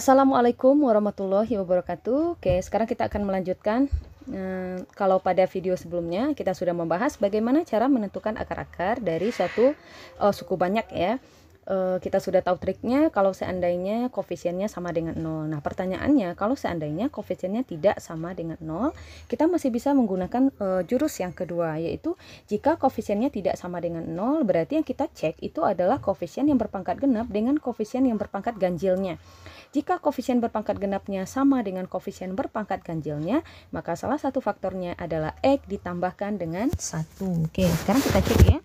Assalamualaikum warahmatullahi wabarakatuh. Oke, sekarang kita akan melanjutkan. Nah, kalau pada video sebelumnya kita sudah membahas bagaimana cara menentukan akar-akar dari suatu uh, suku banyak ya. Uh, kita sudah tahu triknya kalau seandainya koefisiennya sama dengan 0. Nah, pertanyaannya kalau seandainya koefisiennya tidak sama dengan 0, kita masih bisa menggunakan uh, jurus yang kedua yaitu jika koefisiennya tidak sama dengan 0, berarti yang kita cek itu adalah koefisien yang berpangkat genap dengan koefisien yang berpangkat ganjilnya. Jika koefisien berpangkat genapnya sama dengan koefisien berpangkat ganjilnya, maka salah satu faktornya adalah X ditambahkan dengan 1. Oke, sekarang kita cek ya.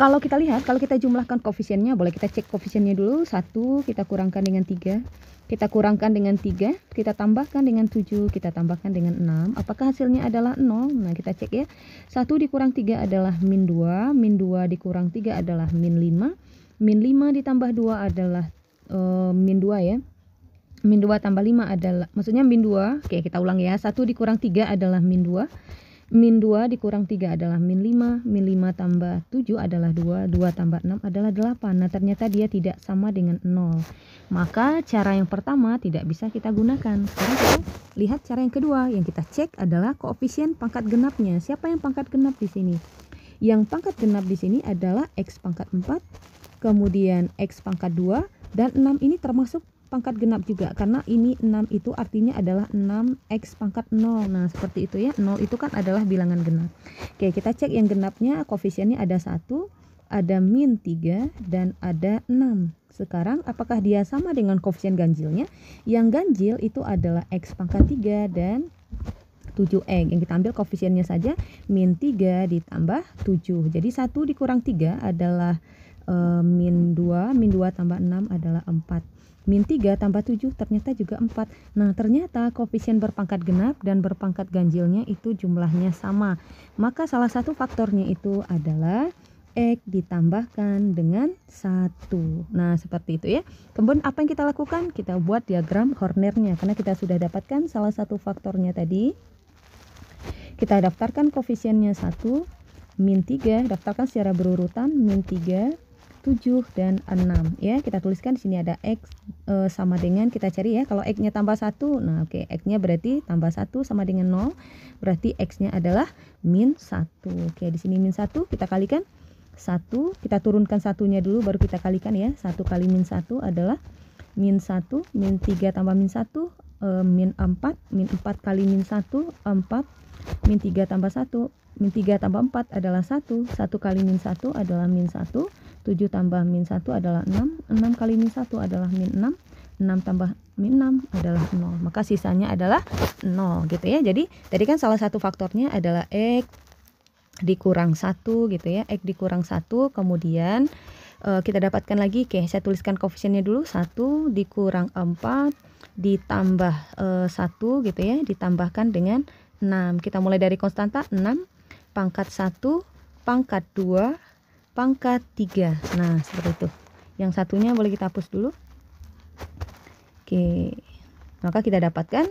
Kalau kita lihat, kalau kita jumlahkan koefisiennya, boleh kita cek koefisiennya dulu. Satu kita kurangkan dengan tiga, kita kurangkan dengan tiga, kita tambahkan dengan tujuh, kita tambahkan dengan enam. Apakah hasilnya adalah 0? Nah, kita cek ya. Satu dikurang tiga adalah min dua, min dua dikurang tiga adalah min lima, min lima ditambah dua adalah uh, min 2 ya min 2 tambah 5 adalah maksudnya min 2 oke kita ulang ya 1 dikurang 3 adalah min 2 min 2 dikurang 3 adalah min 5 min 5 tambah 7 adalah 2 2 tambah 6 adalah 8 nah ternyata dia tidak sama dengan 0 maka cara yang pertama tidak bisa kita gunakan sekarang kita lihat cara yang kedua yang kita cek adalah koefisien pangkat genapnya siapa yang pangkat genap di sini yang pangkat genap di sini adalah x pangkat 4 kemudian x pangkat 2 dan 6 ini termasuk pangkat genap juga karena ini 6 itu artinya adalah 6x pangkat 0 nah seperti itu ya 0 itu kan adalah bilangan genap oke kita cek yang genapnya koefisiennya ada 1 ada min 3 dan ada 6 sekarang apakah dia sama dengan koefisien ganjilnya yang ganjil itu adalah x pangkat 3 dan 7x yang kita ambil koefisiennya saja min 3 ditambah 7 jadi 1 dikurang 3 adalah e, min 2, min 2 tambah 6 adalah 4. Min 3 tambah 7 ternyata juga 4. Nah, ternyata koefisien berpangkat genap dan berpangkat ganjilnya itu jumlahnya sama. Maka salah satu faktornya itu adalah X ditambahkan dengan satu. Nah, seperti itu ya. Kemudian apa yang kita lakukan? Kita buat diagram Hornernya karena kita sudah dapatkan salah satu faktornya tadi. Kita daftarkan koefisiennya satu, min 3, daftarkan secara berurutan, min 3, 7 dan 6 ya kita tuliskan di sini ada x e, sama dengan kita cari ya kalau x-nya tambah 1 nah oke okay. x-nya berarti tambah 1 sama dengan 0 berarti x-nya adalah min 1 oke okay. di sini min 1 kita kalikan 1 kita turunkan satunya dulu baru kita kalikan ya 1 kali min 1 adalah min 1 min 3 tambah min 1 e, min 4 min 4 kali min 1 4 min 3 tambah 1 min 3 tambah 4 adalah 1 1 kali min 1 adalah min 1 7 tambah min 1 adalah 6 6 kali min 1 adalah min 6 6 tambah min 6 adalah 0 maka sisanya adalah 0 gitu ya jadi tadi kan salah satu faktornya adalah X dikurang 1 gitu ya X dikurang 1 kemudian uh, kita dapatkan lagi oke saya tuliskan koefisiennya dulu 1 dikurang 4 ditambah uh, eh, 1 gitu ya ditambahkan dengan 6 kita mulai dari konstanta 6 pangkat 1 pangkat 2 pangkat 3 nah seperti itu yang satunya boleh kita hapus dulu oke maka kita dapatkan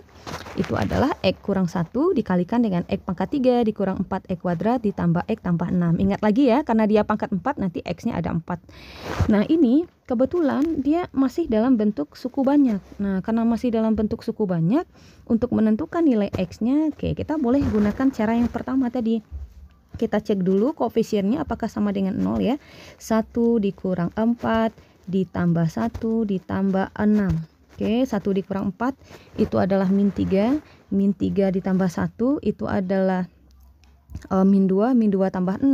itu adalah X kurang 1 dikalikan dengan X pangkat 3 dikurang 4 X kuadrat ditambah X tambah 6. Ingat lagi ya, karena dia pangkat 4, nanti X-nya ada 4. Nah ini kebetulan dia masih dalam bentuk suku banyak. Nah karena masih dalam bentuk suku banyak, untuk menentukan nilai X-nya, oke kita boleh gunakan cara yang pertama tadi kita cek dulu koefisiennya apakah sama dengan 0 ya 1 dikurang 4 ditambah 1 ditambah 6 Oke, 1 dikurang 4 itu adalah min 3, min 3 ditambah 1 itu adalah uh, min 2, min 2 tambah 6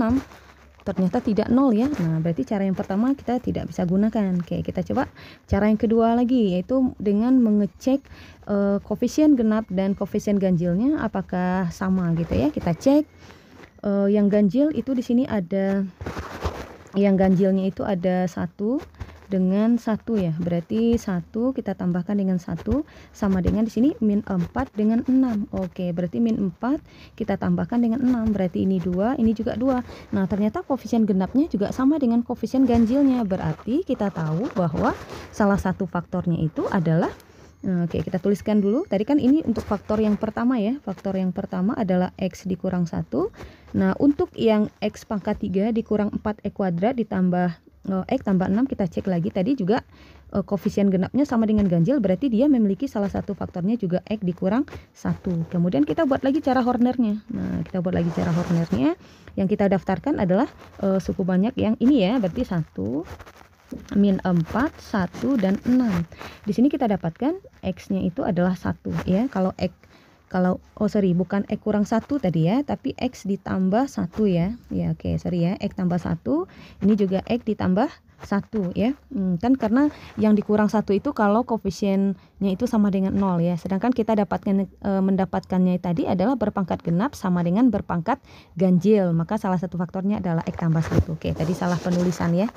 ternyata tidak 0 ya. Nah, berarti cara yang pertama kita tidak bisa gunakan. Oke, kita coba cara yang kedua lagi yaitu dengan mengecek uh, koefisien genap dan koefisien ganjilnya apakah sama gitu ya. Kita cek uh, yang ganjil itu di sini ada yang ganjilnya itu ada satu dengan satu ya berarti satu kita tambahkan dengan satu sama dengan di sini min 4 dengan 6 oke berarti min 4 kita tambahkan dengan 6 berarti ini dua ini juga dua nah ternyata koefisien genapnya juga sama dengan koefisien ganjilnya berarti kita tahu bahwa salah satu faktornya itu adalah oke, kita tuliskan dulu. Tadi kan ini untuk faktor yang pertama ya. Faktor yang pertama adalah X dikurang satu. Nah, untuk yang X pangkat 3 dikurang 4 E kuadrat ditambah eh, X tambah 6 kita cek lagi. Tadi juga eh, koefisien genapnya sama dengan ganjil. Berarti dia memiliki salah satu faktornya juga X dikurang 1. Kemudian kita buat lagi cara Hornernya. Nah, kita buat lagi cara Hornernya. Yang kita daftarkan adalah uh, suku banyak yang ini ya. Berarti 1, min 4, 1 dan 6. Di sini kita dapatkan x-nya itu adalah 1 ya. Kalau x kalau oh sorry bukan x kurang satu tadi ya tapi x ditambah satu ya ya oke okay, sorry ya x tambah satu ini juga x ditambah satu ya hmm, kan karena yang dikurang satu itu kalau koefisiennya itu sama dengan nol ya sedangkan kita dapatkan e, mendapatkannya tadi adalah berpangkat genap sama dengan berpangkat ganjil maka salah satu faktornya adalah x tambah satu oke okay, tadi salah penulisan ya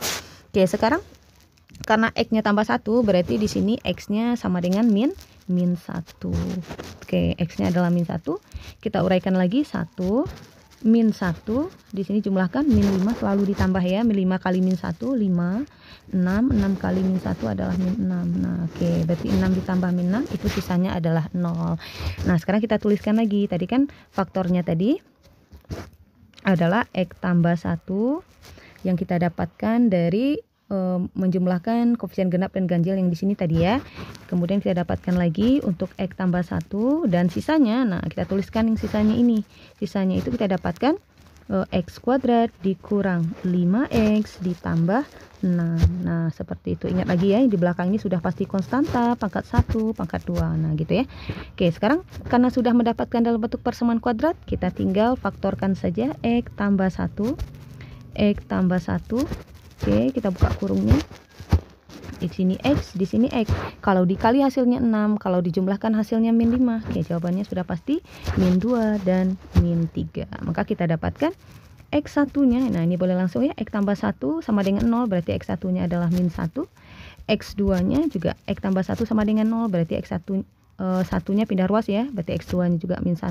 Oke, sekarang karena x-nya tambah satu berarti di sini x-nya sama dengan min min 1 oke x-nya adalah min 1 kita uraikan lagi 1 min 1 di sini jumlahkan min 5 selalu ditambah ya min 5 kali min 1 5 6 6 kali min 1 adalah min 6 nah oke berarti 6 ditambah min 6 itu sisanya adalah 0 nah sekarang kita tuliskan lagi tadi kan faktornya tadi adalah x tambah 1 yang kita dapatkan dari e, menjumlahkan koefisien genap dan ganjil yang di sini tadi ya. Kemudian kita dapatkan lagi untuk x tambah satu dan sisanya. Nah, kita tuliskan yang sisanya ini. Sisanya itu kita dapatkan eh, x kuadrat dikurang 5x ditambah 6. Nah, seperti itu. Ingat lagi ya, di belakang ini sudah pasti konstanta, pangkat 1, pangkat 2. Nah, gitu ya. Oke, sekarang karena sudah mendapatkan dalam bentuk persamaan kuadrat, kita tinggal faktorkan saja x tambah 1 X tambah 1 oke kita buka kurungnya X ini X, di sini X. Kalau dikali hasilnya 6, kalau dijumlahkan hasilnya min 5. Oke, jawabannya sudah pasti min 2 dan min 3. Maka kita dapatkan X satunya, nah ini boleh langsung ya, X tambah 1 sama dengan 0, berarti X satunya adalah min 1. X 2 nya juga X tambah 1 sama dengan 0, berarti X 1 eh, satunya pindah ruas ya, berarti X 2 nya juga min 1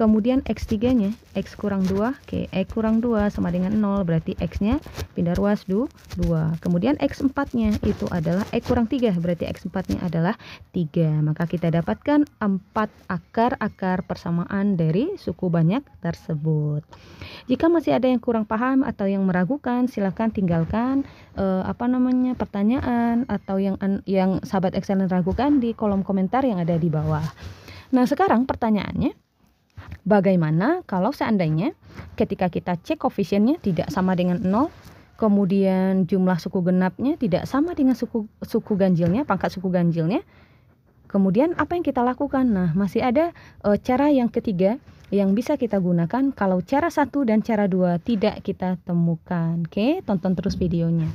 kemudian X3 nya X kurang 2 oke X kurang 2 sama dengan 0 berarti X nya pindah ruas 2 kemudian X4 nya itu adalah X kurang 3 berarti X4 nya adalah 3 maka kita dapatkan 4 akar-akar persamaan dari suku banyak tersebut jika masih ada yang kurang paham atau yang meragukan silahkan tinggalkan eh, apa namanya pertanyaan atau yang yang sahabat excellent ragukan di kolom komentar yang ada di bawah nah sekarang pertanyaannya Bagaimana kalau seandainya ketika kita cek koefisiennya tidak sama dengan 0, kemudian jumlah suku genapnya tidak sama dengan suku suku ganjilnya, pangkat suku ganjilnya. Kemudian apa yang kita lakukan? Nah, masih ada e, cara yang ketiga yang bisa kita gunakan kalau cara satu dan cara dua tidak kita temukan. Oke, tonton terus videonya.